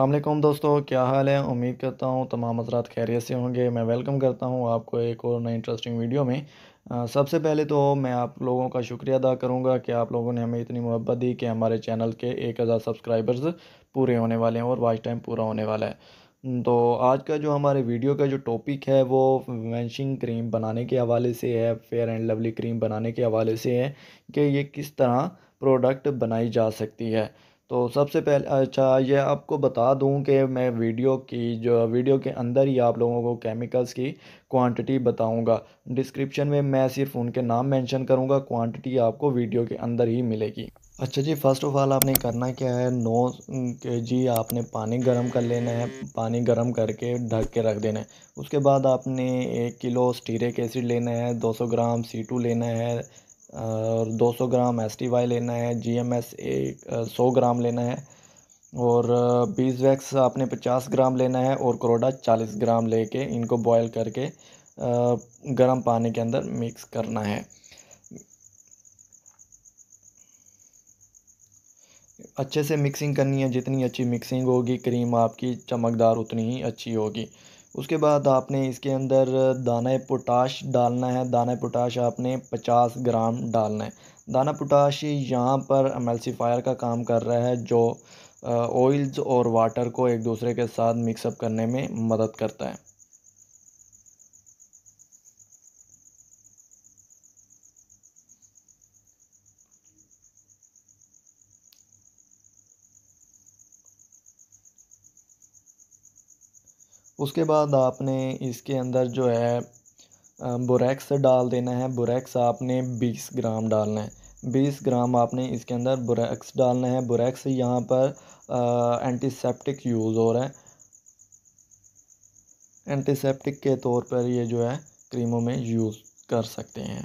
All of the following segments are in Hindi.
असलम दोस्तों क्या हाल है उम्मीद करता हूँ तमाम हजरात खैरियत से होंगे मैं वेलकम करता हूँ आपको एक और नई इंटरेस्टिंग वीडियो में आ, सबसे पहले तो मैं आप लोगों का शुक्रिया अदा करूँगा कि आप लोगों ने हमें इतनी मोहब्बत दी कि हमारे चैनल के एक हज़ार सब्सक्राइबर्स पूरे होने वाले हैं और वाच टाइम पूरा होने वाला है तो आज का जो हमारे वीडियो का जो टॉपिक है वो वेंशिंग क्रीम बनाने के हवाले से है फेयर एंड लवली क्रीम बनाने के हवाले से है कि ये किस तरह प्रोडक्ट बनाई जा सकती है तो सबसे पहले अच्छा ये आपको बता दूं कि मैं वीडियो की जो वीडियो के अंदर ही आप लोगों को केमिकल्स की क्वांटिटी बताऊंगा डिस्क्रिप्शन में मैं सिर्फ उनके नाम मेंशन करूंगा क्वांटिटी आपको वीडियो के अंदर ही मिलेगी अच्छा जी फर्स्ट ऑफ़ ऑल आपने करना क्या है नौ के जी आपने पानी गर्म कर लेना है पानी गर्म करके ढक के रख देना है उसके बाद आपने एक किलो स्टीरिक एसिड लेना है दो ग्राम सी लेना है और 200 ग्राम एस टी वाई लेना है जी एम एस एक सौ ग्राम लेना है और बीज वैक्स आपने 50 ग्राम लेना है और करोडा 40 ग्राम लेके इनको बॉयल करके गर्म पानी के अंदर मिक्स करना है अच्छे से मिक्सिंग करनी है जितनी अच्छी मिक्सिंग होगी क्रीम आपकी चमकदार उतनी ही अच्छी होगी उसके बाद आपने इसके अंदर दाना पोटाश डालना है दाना पोटाश आपने 50 ग्राम डालना है दाना पोटाश यहाँ पर एमल्सीफायर का काम कर रहा है जो ऑयल्स और वाटर को एक दूसरे के साथ मिक्सअप करने में मदद करता है उसके बाद आपने इसके अंदर जो है बोरेक्स डाल देना है बोरेक्स आपने 20 ग्राम डालना है 20 ग्राम आपने इसके अंदर बोरेक्स डालना है बोरेक्स यहाँ पर एंटीसेप्टिक यूज़ हो रहा है एंटीसेप्टिक के तौर पर ये जो है क्रीमों में यूज़ कर सकते हैं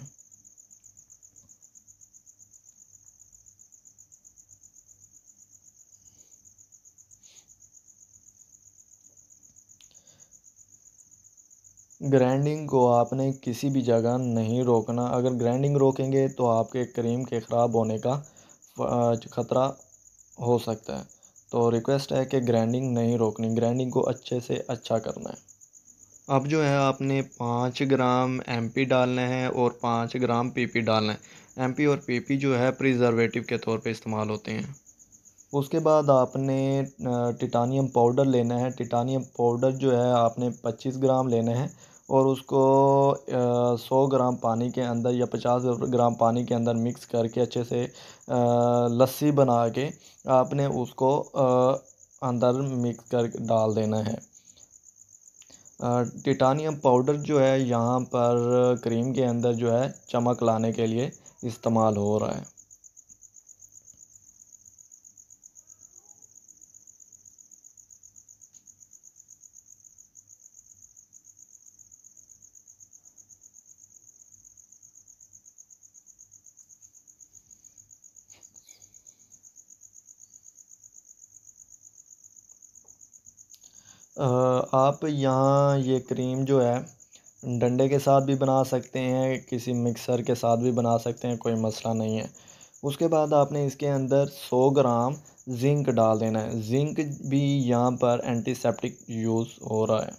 ग्राइंडिंग को आपने किसी भी जगह नहीं रोकना अगर ग्राइंडिंग रोकेंगे तो आपके क्रीम के ख़राब होने का ख़तरा हो सकता है तो रिक्वेस्ट है कि ग्राइंडिंग नहीं रोकनी ग्राइंडिंग को अच्छे से अच्छा करना है अब जो है आपने पाँच ग्राम एम पी डालने हैं और पाँच ग्राम पी पी डालना है एम पी और पी पी जो है प्रिजर्वेटिव के तौर पे इस्तेमाल होते हैं उसके बाद आपने टिटानियम पाउडर लेना है टिटानियम पाउडर जो है आपने 25 ग्राम लेना है और उसको सौ ग्राम पानी के अंदर या पचास ग्राम पानी के अंदर मिक्स करके अच्छे से लस्सी बना के आपने उसको अंदर मिक्स कर डाल देना है टिटानियम पाउडर जो है यहाँ पर क्रीम के अंदर जो है चमक लाने के लिए इस्तेमाल हो रहा है आप यहाँ ये क्रीम जो है डंडे के साथ भी बना सकते हैं किसी मिक्सर के साथ भी बना सकते हैं कोई मसला नहीं है उसके बाद आपने इसके अंदर 100 ग्राम जिंक डाल देना है जिंक भी यहाँ पर एंटीसेप्टिक यूज़ हो रहा है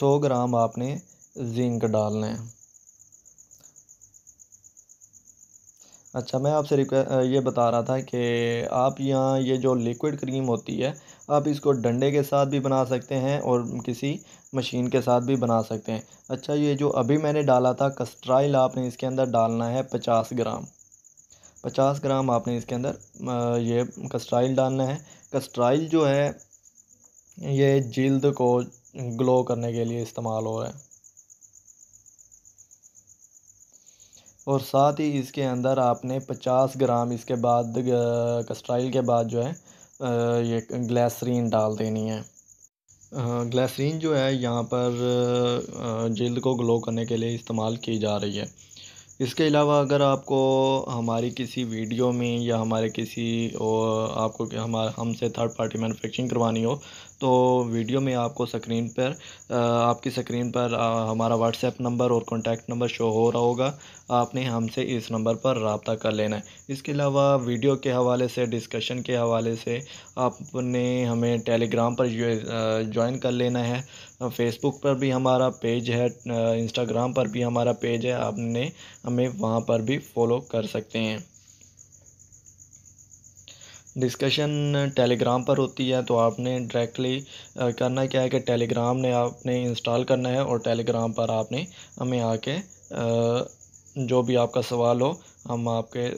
सौ ग्राम आपने जिंक डालना है अच्छा मैं आपसे ये बता रहा था कि आप यहाँ ये जो लिक्विड क्रीम होती है आप इसको डंडे के साथ भी बना सकते हैं और किसी मशीन के साथ भी बना सकते हैं अच्छा ये जो अभी मैंने डाला था कस्ट्राइल आपने इसके अंदर डालना है पचास ग्राम पचास ग्राम आपने इसके अंदर ये कस्ट्राइल डालना है कस्ट्राइल जो है ये जल्द को ग्लो करने के लिए इस्तेमाल हो रहा है और साथ ही इसके अंदर आपने 50 ग्राम इसके बाद कस्टाइल के बाद जो है ये ग्लैसरीन डाल देनी है ग्लैसरीन जो है यहाँ पर जल्द को ग्लो करने के लिए इस्तेमाल की जा रही है इसके अलावा अगर आपको हमारी किसी वीडियो में या हमारे किसी और आपको हमारे हमसे थर्ड पार्टी मैनुफेक्चरिंग करवानी हो तो वीडियो में आपको स्क्रीन पर आपकी स्क्रीन पर हमारा व्हाट्सएप नंबर और कॉन्टैक्ट नंबर शो हो रहा होगा आपने हमसे इस नंबर पर रबता कर लेना है इसके अलावा वीडियो के हवाले से डिस्कशन के हवाले से आपने हमें टेलीग्राम पर ज्वाइन कर लेना है फेसबुक पर भी हमारा पेज है इंस्टाग्राम पर भी हमारा पेज है आपने हमें वहाँ पर भी फॉलो कर सकते हैं डिस्कशन टेलीग्राम पर होती है तो आपने डायरेक्टली करना क्या है कि टेलीग्राम ने आपने इंस्टॉल करना है और टेलीग्राम पर आपने हमें आके जो भी आपका सवाल हो हम आपके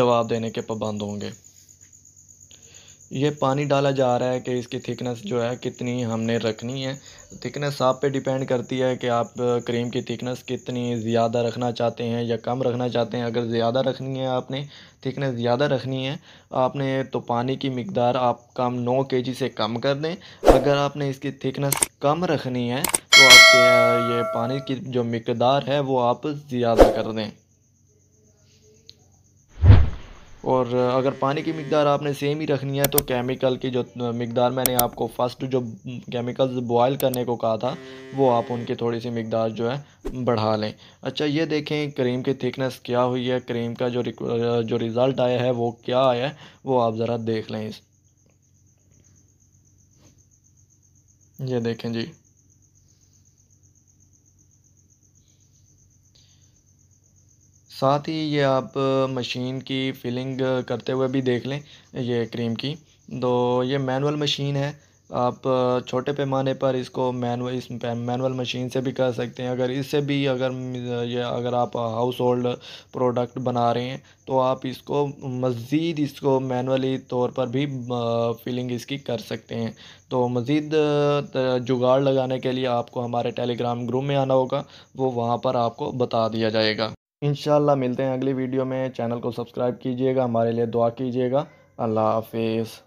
जवाब देने के पाबंद होंगे ये पानी डाला जा रहा है कि इसकी थिकनेस जो है कितनी हमने रखनी है थिकनेस आप पे डिपेंड करती है कि आप क्रीम की थिकनेस कितनी ज़्यादा रखना चाहते हैं या कम रखना चाहते हैं अगर ज़्यादा रखनी है आपने थिकनेस ज़्यादा रखनी है आपने तो पानी की मकदार आप कम नौ के जी से कम कर दें अगर आपने इसकी थिकनेस कम रखनी है तो आपके ये पानी की जो मकदार है वो आप ज़्यादा कर दें और अगर पानी की मकदार आपने सेम ही रखनी है तो केमिकल की जो मकदार मैंने आपको फ़र्स्ट जो केमिकल्स बॉयल करने को कहा था वो आप उनकी थोड़ी सी मकदार जो है बढ़ा लें अच्छा ये देखें क्रीम की थिकनेस क्या हुई है क्रीम का जो जो रिज़ल्ट आया है वो क्या आया है वो आप ज़रा देख लें इस ये देखें जी साथ ही ये आप मशीन की फिलिंग करते हुए भी देख लें ये क्रीम की तो ये मैनुअल मशीन है आप छोटे पैमाने पर इसको मैनुअल इस मैनुअल मशीन से भी कर सकते हैं अगर इससे भी अगर ये अगर आप हाउस होल्ड प्रोडक्ट बना रहे हैं तो आप इसको मज़ीद इसको मैनुअली तौर पर भी फिलिंग इसकी कर सकते हैं तो मज़ीद जुगाड़ लगाने के लिए आपको हमारे टेलीग्राम ग्रुप में आना होगा वो वहाँ पर आपको बता दिया जाएगा इन मिलते हैं अगली वीडियो में चैनल को सब्सक्राइब कीजिएगा हमारे लिए दुआ कीजिएगा अल्लाह हाफिज़